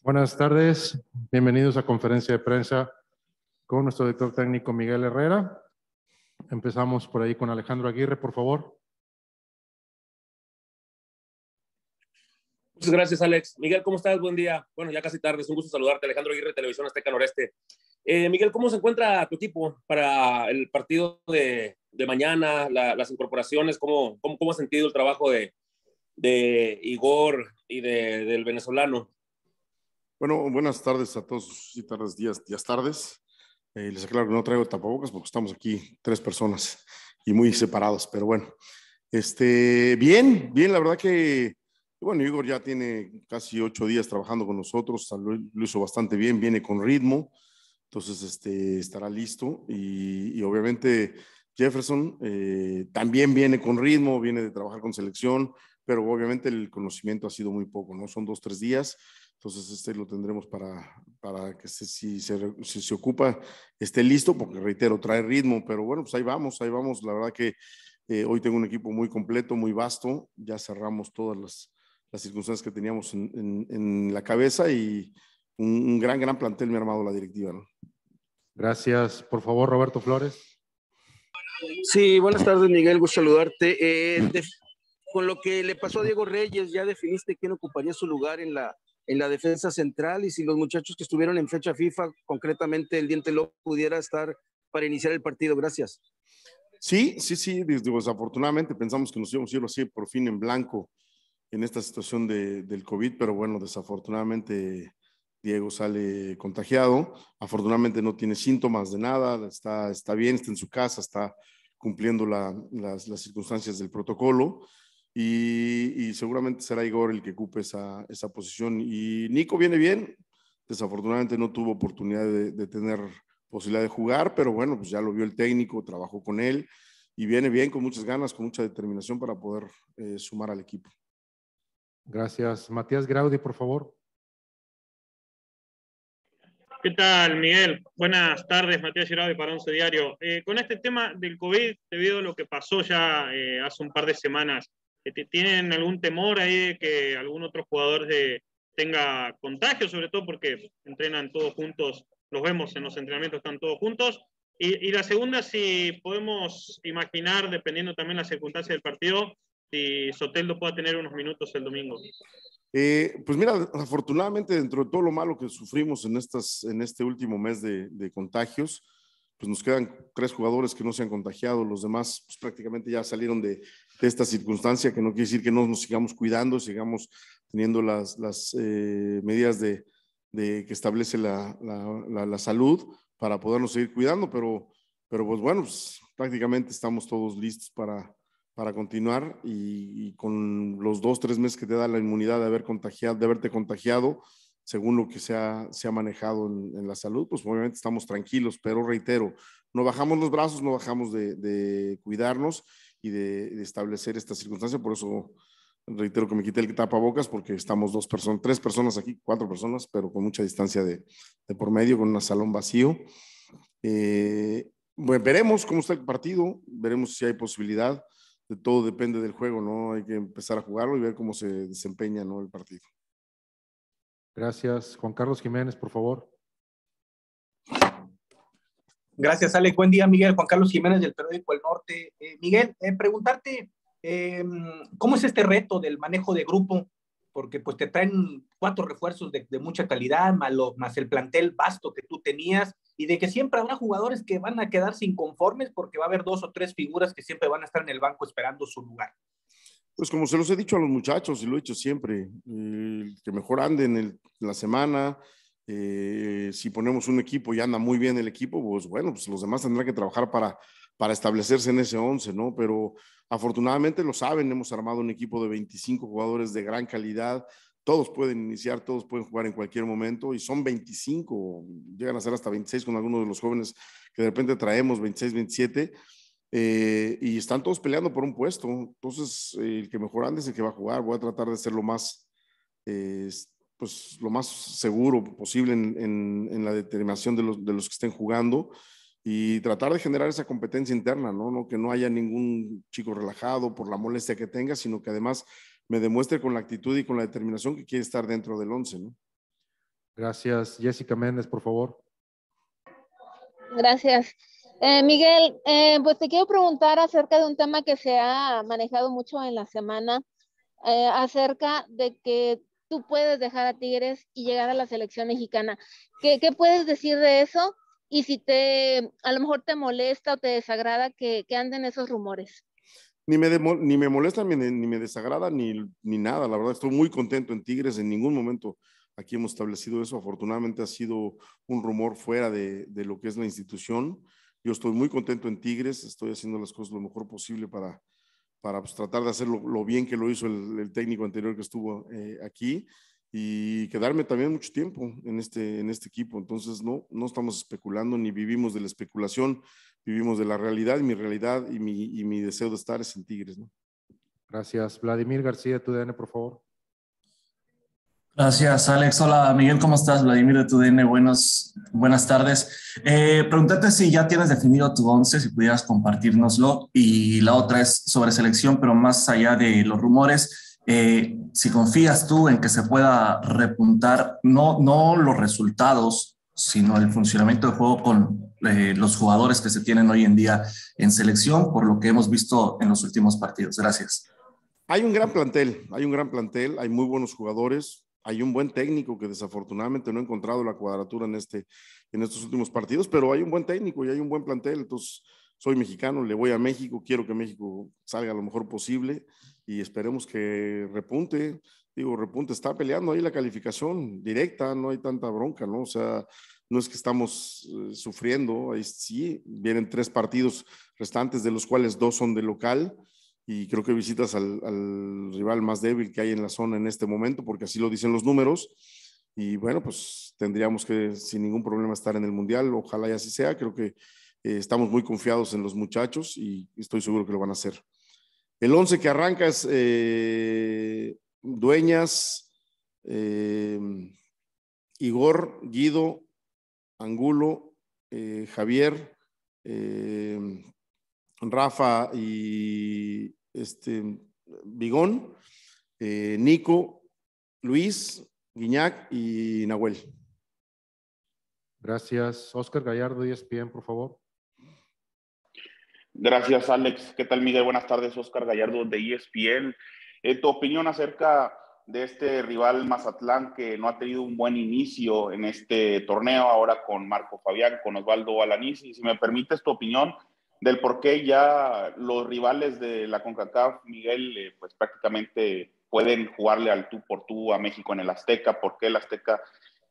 Buenas tardes, bienvenidos a conferencia de prensa con nuestro director técnico Miguel Herrera. Empezamos por ahí con Alejandro Aguirre, por favor. Muchas gracias, Alex. Miguel, ¿cómo estás? Buen día. Bueno, ya casi tarde, es un gusto saludarte. Alejandro Aguirre, Televisión Azteca Noreste. Eh, Miguel, ¿cómo se encuentra tu equipo para el partido de, mañana, las incorporaciones? ¿Cómo, cómo, ha sentido el trabajo de, Igor y del venezolano? Bueno, buenas tardes a todos, y tardes, días, días, tardes. Eh, les aclaro que no traigo tapabocas porque estamos aquí tres personas y muy separados, pero bueno. Este, bien, bien, la verdad que, bueno, Igor ya tiene casi ocho días trabajando con nosotros, lo hizo bastante bien, viene con ritmo, entonces este, estará listo y, obviamente Jefferson eh, también viene con ritmo, viene de trabajar con selección, pero obviamente el conocimiento ha sido muy poco, ¿no? Son dos, tres días, entonces este lo tendremos para, para que si, se, se ocupa esté listo, porque reitero, trae ritmo, pero bueno, pues ahí vamos, ahí vamos. La verdad que eh, hoy tengo un equipo muy completo, muy vasto, ya cerramos todas las, las circunstancias que teníamos en, en, la cabeza y un, gran, gran plantel me ha armado la directiva, Gracias. Por favor, Roberto Flores. Sí, buenas tardes, Miguel, gusto saludarte. Eh, con lo que le pasó a Diego Reyes, ya definiste quién ocuparía su lugar en la, en la defensa central y si los muchachos que estuvieron en fecha FIFA, concretamente el Diente lo pudiera estar para iniciar el partido. Gracias. Sí, sí, sí, desafortunadamente pensamos que nos íbamos a ir así por fin en blanco en esta situación del COVID, pero bueno, desafortunadamente Diego sale contagiado, afortunadamente no tiene síntomas de nada, está, está bien, está en su casa, está cumpliendo las, las circunstancias del protocolo y, seguramente será Igor el que ocupe esa, esa, posición. Y Nico viene bien, desafortunadamente no tuvo oportunidad de, tener posibilidad de jugar, pero bueno, pues ya lo vio el técnico, trabajó con él y viene bien, con muchas ganas, con mucha determinación para poder eh, sumar al equipo. Gracias. Matías Graudi, por favor. ¿Qué tal, Miguel? Buenas tardes, Matías Graudi, para Once Diario. Eh, con este tema del COVID, debido a lo que pasó ya eh, hace un par de semanas, tienen algún temor ahí de que algún otro jugador de, tenga contagio, sobre todo porque entrenan todos juntos, los vemos en los entrenamientos, están todos juntos. Y, la segunda, si podemos imaginar, dependiendo también la circunstancias del partido, si lo pueda tener unos minutos el domingo. Eh, pues mira, afortunadamente dentro de todo lo malo que sufrimos en, estas, en este último mes de, contagios, pues nos quedan tres jugadores que no se han contagiado, los demás pues, prácticamente ya salieron de, de esta circunstancia, que no quiere decir que no nos sigamos cuidando, sigamos teniendo las, las eh, medidas de, que establece la, la, la, salud para podernos seguir cuidando, pero, pero pues bueno, pues, prácticamente estamos todos listos para, para continuar y, con los dos, tres meses que te da la inmunidad de, haber contagiado, de haberte contagiado, según lo que se ha, se ha manejado en, la salud, pues obviamente estamos tranquilos, pero reitero, no bajamos los brazos, no bajamos de, de cuidarnos y de, establecer esta circunstancia. Por eso reitero que me quité el tapabocas porque estamos dos personas, tres personas aquí, cuatro personas, pero con mucha distancia de, por medio, con un salón vacío. Eh, veremos cómo está el partido, veremos si hay posibilidad. De todo depende del juego, ¿no? Hay que empezar a jugarlo y ver cómo se desempeña ¿no? el partido. Gracias. Juan Carlos Jiménez, por favor. Gracias, Ale, Buen día, Miguel. Juan Carlos Jiménez del periódico El Norte. Eh, Miguel, eh, preguntarte, em, ¿cómo es este reto del manejo de grupo? Porque pues te traen cuatro refuerzos de, mucha calidad, más, más el plantel vasto que tú tenías, y de que siempre habrá jugadores que van a quedarse inconformes porque va a haber dos o tres figuras que siempre van a estar en el banco esperando su lugar. Pues como se los he dicho a los muchachos y lo he dicho siempre, eh, que mejor anden la semana, eh, si ponemos un equipo y anda muy bien el equipo, pues bueno, pues los demás tendrán que trabajar para, para establecerse en ese 11, ¿no? Pero afortunadamente lo saben, hemos armado un equipo de 25 jugadores de gran calidad, todos pueden iniciar, todos pueden jugar en cualquier momento y son 25, llegan a ser hasta 26 con algunos de los jóvenes que de repente traemos, 26, 27. Eh, y están todos peleando por un puesto. Entonces, el que mejor ande es el que va a jugar. Voy a tratar de ser lo más eh, pues, lo más seguro posible en, en, la determinación de los, de los, que estén jugando y tratar de generar esa competencia interna, ¿no? ¿no? Que no haya ningún chico relajado por la molestia que tenga, sino que además me demuestre con la actitud y con la determinación que quiere estar dentro del 11, ¿no? Gracias. Jessica Méndez, por favor. Gracias. Eh, Miguel, eh, pues te quiero preguntar acerca de un tema que se ha manejado mucho en la semana, eh, acerca de que tú puedes dejar a Tigres y llegar a la selección mexicana. ¿Qué, puedes decir de eso? Y si te, a lo mejor te molesta o te desagrada que, anden esos rumores. Ni me, ni me molesta, ni, me desagrada, ni, ni nada. La verdad, estoy muy contento en Tigres. En ningún momento aquí hemos establecido eso. Afortunadamente ha sido un rumor fuera de, de lo que es la institución. Yo estoy muy contento en Tigres. Estoy haciendo las cosas lo mejor posible para, para pues, tratar de hacer lo bien que lo hizo el, técnico anterior que estuvo eh, aquí y quedarme también mucho tiempo en este, en este equipo. Entonces, no, no estamos especulando ni vivimos de la especulación, vivimos de la realidad y mi realidad y mi, deseo de estar es en Tigres. ¿no? Gracias. Vladimir García, tu DN, por favor. Gracias, Alex. Hola, Miguel, ¿cómo estás? Vladimir de TUDN, buenos, buenas tardes. Eh, si ya tienes definido tu once, si pudieras compartirnoslo. Y la otra es sobre selección, pero más allá de los rumores, eh, si confías tú en que se pueda repuntar, no, no los resultados, sino el funcionamiento del juego con eh, los jugadores que se tienen hoy en día en selección, por lo que hemos visto en los últimos partidos. Gracias. Hay un gran plantel, hay un gran plantel, hay muy buenos jugadores, hay un buen técnico que desafortunadamente no ha encontrado la cuadratura en, este, en estos últimos partidos, pero hay un buen técnico y hay un buen plantel. Entonces, soy mexicano, le voy a México, quiero que México salga lo mejor posible y esperemos que repunte. Digo, repunte, está peleando ahí la calificación directa, no hay tanta bronca, ¿no? O sea, no es que estamos eh, sufriendo, ahí sí, vienen tres partidos restantes, de los cuales dos son de local y creo que visitas al, rival más débil que hay en la zona en este momento, porque así lo dicen los números. Y bueno, pues tendríamos que sin ningún problema estar en el Mundial, ojalá y así sea. Creo que eh, estamos muy confiados en los muchachos y estoy seguro que lo van a hacer. El 11 que arranca es eh, Dueñas, eh, Igor, Guido, Angulo, Javier, Rafa y este, Bigón, eh, Nico, Luis, Guiñac y Nahuel. Gracias. Oscar Gallardo, ESPN, por favor. Gracias, Alex. ¿Qué tal, Miguel? Buenas tardes, Oscar Gallardo de ESPN. Eh, tu opinión acerca de este rival Mazatlán que no ha tenido un buen inicio en este torneo, ahora con Marco Fabián, con Osvaldo Alanís. Y si me permites tu opinión del por qué ya los rivales de la CONCACAF, Miguel, eh, pues prácticamente pueden jugarle al tú por tú a México en el Azteca, porque el Azteca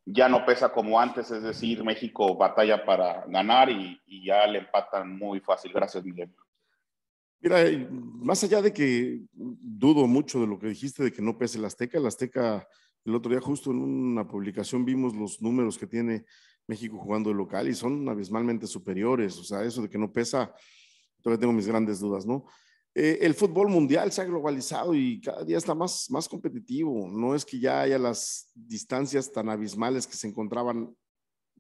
ya no pesa como antes, es decir, México batalla para ganar y, y ya le empatan muy fácil. Gracias, Miguel. Mira, más allá de que dudo mucho de lo que dijiste de que no pese el Azteca, el Azteca, el otro día justo en una publicación vimos los números que tiene México jugando de local y son abismalmente superiores. O sea, eso de que no pesa, todavía tengo mis grandes dudas, ¿no? Eh, el fútbol mundial se ha globalizado y cada día está más, más competitivo. No es que ya haya las distancias tan abismales que se encontraban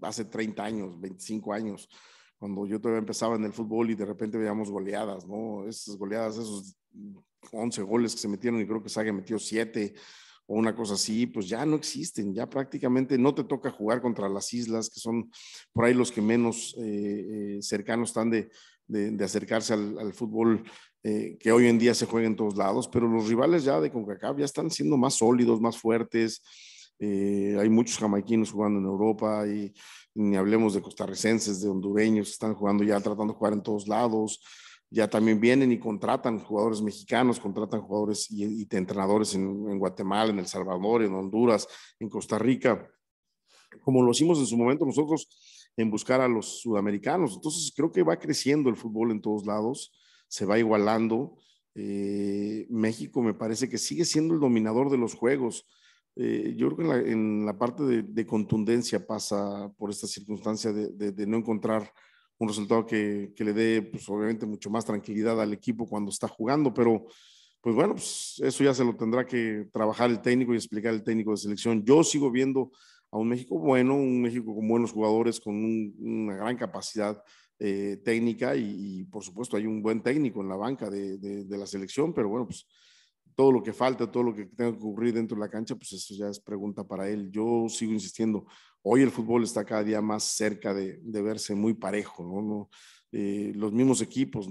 hace 30 años, 25 años, cuando yo todavía empezaba en el fútbol y de repente veíamos goleadas, ¿no? Esas goleadas, esos 11 goles que se metieron y creo que Saga metió 7 o una cosa así, pues ya no existen, ya prácticamente no te toca jugar contra las islas, que son por ahí los que menos eh, eh, cercanos están de, acercarse al, fútbol eh, que hoy en día se juega en todos lados, pero los rivales ya de CONCACAF ya están siendo más sólidos, más fuertes. hay muchos jamaiquinos jugando en Europa y ni hablemos de costarricenses, de hondureños, están jugando ya tratando de jugar en todos lados ya también vienen y contratan jugadores mexicanos, contratan jugadores y, entrenadores en, Guatemala, en El Salvador, en Honduras, en Costa Rica, como lo hicimos en su momento nosotros en buscar a los sudamericanos. Entonces creo que va creciendo el fútbol en todos lados, se va igualando. Eh, México me parece que sigue siendo el dominador de los juegos. Eh, yo creo que en la, parte de, contundencia pasa por esta circunstancia de, de no encontrar un resultado que, le dé, pues obviamente, mucho más tranquilidad al equipo cuando está jugando, pero pues bueno, pues eso ya se lo tendrá que trabajar el técnico y explicar el técnico de selección. Yo sigo viendo a un México bueno, un México con buenos jugadores, con una gran capacidad eh, técnica y, por supuesto hay un buen técnico en la banca de, de la selección, pero bueno, pues todo lo que falta, todo lo que tenga que ocurrir dentro de la cancha, pues eso ya es pregunta para él. Yo sigo insistiendo, hoy el fútbol está cada día más cerca de, verse muy parejo, ¿no? Eh, los mismos equipos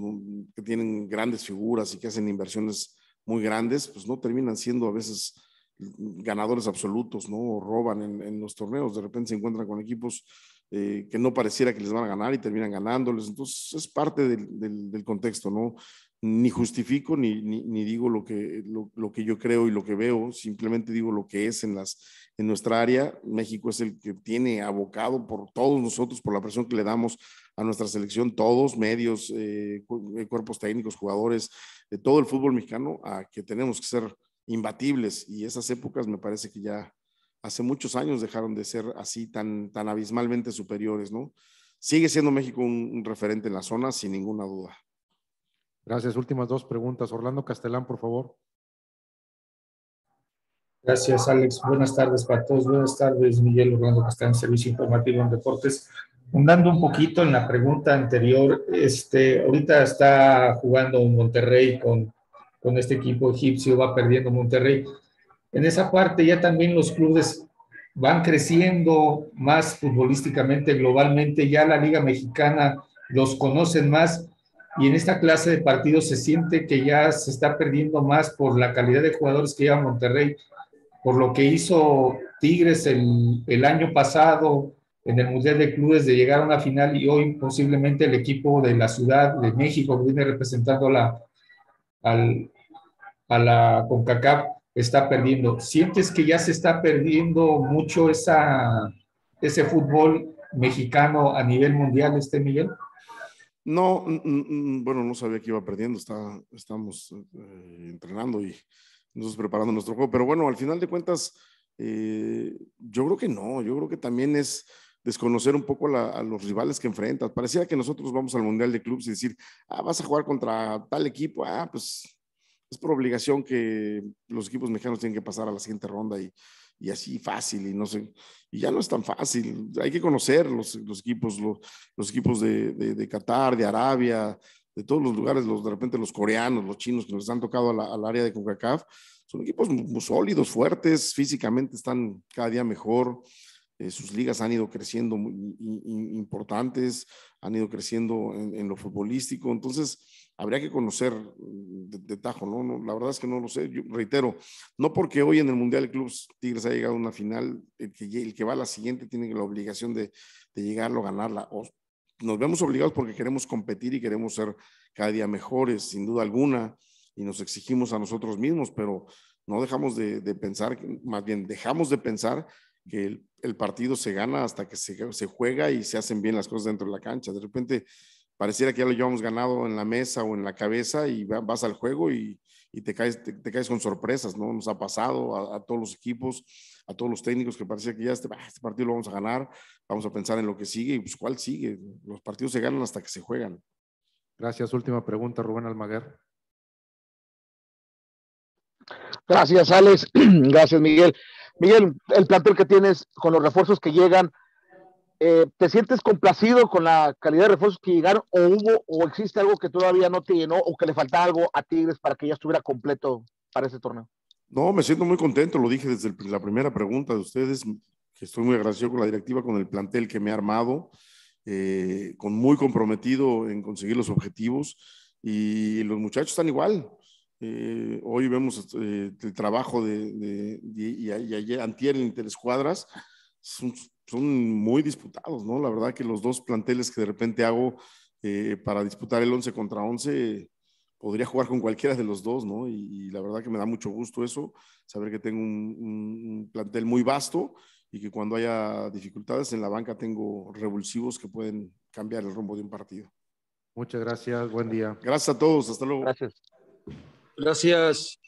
que tienen grandes figuras y que hacen inversiones muy grandes, pues no terminan siendo a veces ganadores absolutos, ¿no? roban en, los torneos, de repente se encuentran con equipos eh, que no pareciera que les van a ganar y terminan ganándoles, entonces es parte del, del contexto, ¿no? ni justifico ni, ni, digo lo que, lo, que yo creo y lo que veo, simplemente digo lo que es en, las, en nuestra área. México es el que tiene abocado por todos nosotros, por la presión que le damos a nuestra selección, todos, medios, eh, eh, cuerpos técnicos, jugadores, de todo el fútbol mexicano, a que tenemos que ser imbatibles. Y esas épocas me parece que ya hace muchos años dejaron de ser así tan, tan abismalmente superiores, ¿no? Sigue siendo México un referente en la zona, sin ninguna duda. Gracias. Últimas dos preguntas. Orlando Castellán, por favor. Gracias, Alex. Buenas tardes para todos. Buenas tardes, Miguel Orlando Castellán, Servicio Informativo en Deportes. Fundando un poquito en la pregunta anterior, este, ahorita está jugando Monterrey con, con este equipo egipcio, va perdiendo Monterrey. En esa parte ya también los clubes van creciendo más futbolísticamente, globalmente, ya la Liga Mexicana los conocen más y en esta clase de partidos se siente que ya se está perdiendo más por la calidad de jugadores que lleva Monterrey, por lo que hizo Tigres el, año pasado en el Mundial de Clubes de llegar a una final y hoy posiblemente el equipo de la Ciudad de México que viene representando la, a la CONCACAF está perdiendo. ¿Sientes que ya se está perdiendo mucho ese fútbol mexicano a nivel mundial, este Miguel? No, bueno, no sabía que iba perdiendo, está, estamos eh, entrenando y nos preparando nuestro juego, pero bueno, al final de cuentas, eh, yo creo que no, yo creo que también es desconocer un poco a los rivales que enfrentas. Parecía que nosotros vamos al Mundial de Clubes y decir, ah, vas a jugar contra tal equipo, ah, pues es por obligación que los equipos mexicanos tienen que pasar a la siguiente ronda y y así fácil y no sé, y ya no es tan fácil. Hay que conocer los, equipos, los, equipos de, de, Qatar, de Arabia, de todos los lugares, los, de repente los coreanos, los chinos que nos han tocado al área de CONCACAF. Son equipos muy sólidos, fuertes, físicamente están cada día mejor. Eh, sus ligas han ido creciendo importantes, han ido creciendo en lo futbolístico. Entonces, habría que conocer mm, de, tajo, ¿no? La verdad es que no lo sé. Yo reitero, no porque hoy en el Mundial de Clubes Tigres ha llegado a una final, el que, el que va a la siguiente tiene la obligación de, de llegarlo, ganarla. O nos vemos obligados porque queremos competir y queremos ser cada día mejores, sin duda alguna, y nos exigimos a nosotros mismos, pero no dejamos de, pensar, más bien dejamos de pensar que el, partido se gana hasta que se juega y se hacen bien las cosas dentro de la cancha. De repente pareciera que ya lo llevamos ganado en la mesa o en la cabeza y vas al juego y, te, caes, te, caes con sorpresas, ¿no? Nos ha pasado a, todos los equipos, a todos los técnicos que parecía que ya este, ah, este, partido lo vamos a ganar, vamos a pensar en lo que sigue y pues cuál sigue. Los partidos se ganan hasta que se juegan. Gracias. Última pregunta, Rubén Almaguer. Gracias, Alex. Gracias, Miguel. Miguel, el plantel que tienes con los refuerzos que llegan, eh, ¿te sientes complacido con la calidad de refuerzos que llegaron o hubo o existe algo que todavía no te llenó o que le falta algo a Tigres para que ya estuviera completo para ese torneo? No, me siento muy contento, lo dije desde la primera pregunta de ustedes, que estoy muy agradecido con la directiva, con el plantel que me ha armado, eh, con muy comprometido en conseguir los objetivos y los muchachos están igual. Eh, hoy vemos el trabajo de, de, y, antier en Interescuadras, es un son muy disputados, ¿no? La verdad que los dos planteles que de repente hago eh, para disputar el 11 contra 11, podría jugar con cualquiera de los dos, ¿no? Y, la verdad que me da mucho gusto eso, saber que tengo un, plantel muy vasto y que cuando haya dificultades en la banca tengo revulsivos que pueden cambiar el rumbo de un partido. Muchas gracias, buen día. Gracias a todos, hasta luego. Gracias. Gracias.